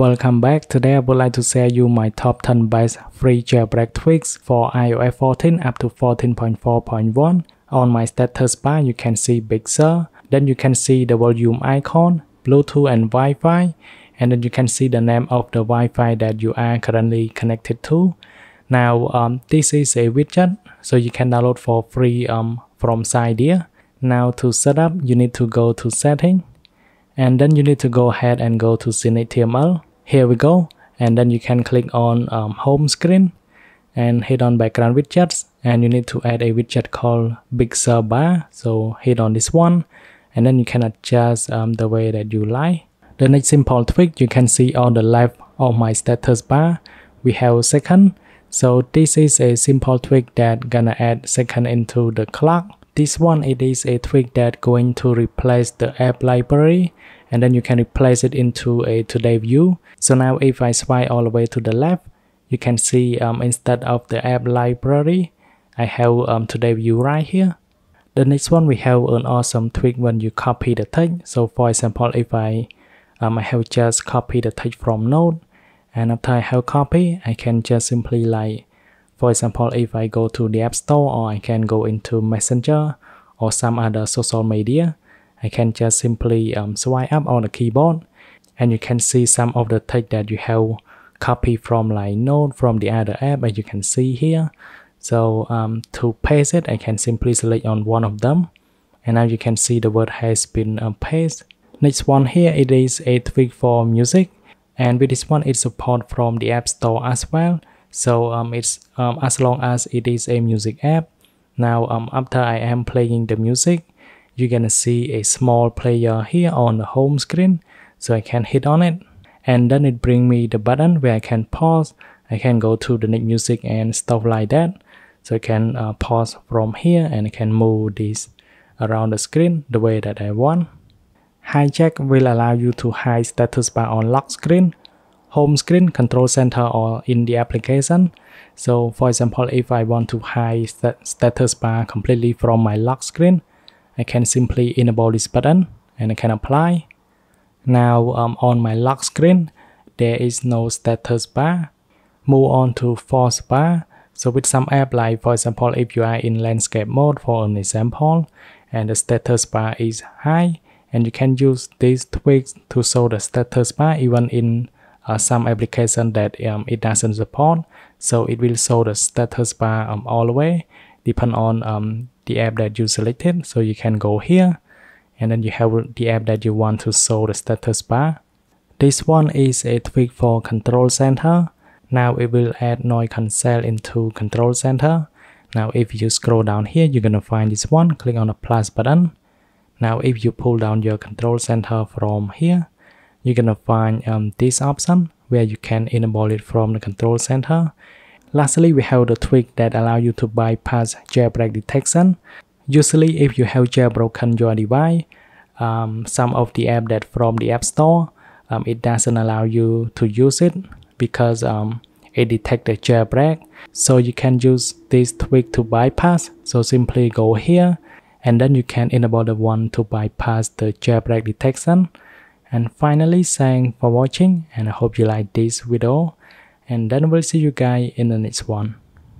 Welcome back. Today I would like to share you my top 10 best free jailbreak tweaks for iOS 14 up to 14.4.1. On my status bar you can see Big Sur, then you can see the volume icon, Bluetooth and Wi-Fi, and then you can see the name of the Wi-Fi that you are currently connected to. Now um, this is a widget, so you can download for free um, from Sidea. Now to set up you need to go to setting and then you need to go ahead and go to CineTML here we go and then you can click on um, home screen and hit on background widgets and you need to add a widget called Big Sub bar so hit on this one and then you can adjust um, the way that you like the next simple tweak you can see on the left of my status bar we have second so this is a simple tweak that gonna add second into the clock this one it is a tweak that going to replace the app library and then you can replace it into a today view. So now if I swipe all the way to the left, you can see um, instead of the app library, I have um, today view right here. The next one we have an awesome tweak when you copy the text. So for example, if I, um, I have just copied the text from Node, and after I have copy, I can just simply like, for example, if I go to the App Store or I can go into Messenger or some other social media, I can just simply um, swipe up on the keyboard and you can see some of the text that you have copied from like Node from the other app as you can see here. So um, to paste it, I can simply select on one of them. And now you can see the word has been um, pasted. Next one here, it is a tweak for music. And with this one, it's support from the App Store as well. So um, it's um, as long as it is a music app. Now um, after I am playing the music, you're gonna see a small player here on the home screen so I can hit on it and then it bring me the button where I can pause I can go to the next music and stuff like that so I can uh, pause from here and I can move this around the screen the way that I want Hijack will allow you to hide status bar on lock screen home screen control center or in the application so for example if I want to hide st status bar completely from my lock screen I can simply enable this button and I can apply. Now um, on my lock screen, there is no status bar. Move on to force bar. So with some app like for example, if you are in landscape mode for an example, and the status bar is high, and you can use these tweaks to show the status bar even in uh, some application that um, it doesn't support. So it will show the status bar um, all the way depend on um, the app that you selected. So you can go here and then you have the app that you want to show the status bar. This one is a tweak for control center. Now it will add noise cancel into control center. Now if you scroll down here, you're gonna find this one, click on the plus button. Now if you pull down your control center from here, you're gonna find um, this option where you can enable it from the control center Lastly, we have the tweak that allow you to bypass jailbreak detection. Usually, if you have jailbroken your device, um, some of the app that from the App Store, um, it doesn't allow you to use it because um, it detects the jailbreak. So you can use this tweak to bypass. So simply go here and then you can enable the one to bypass the jailbreak detection. And finally, thanks for watching and I hope you like this video and then we'll see you guys in the next one.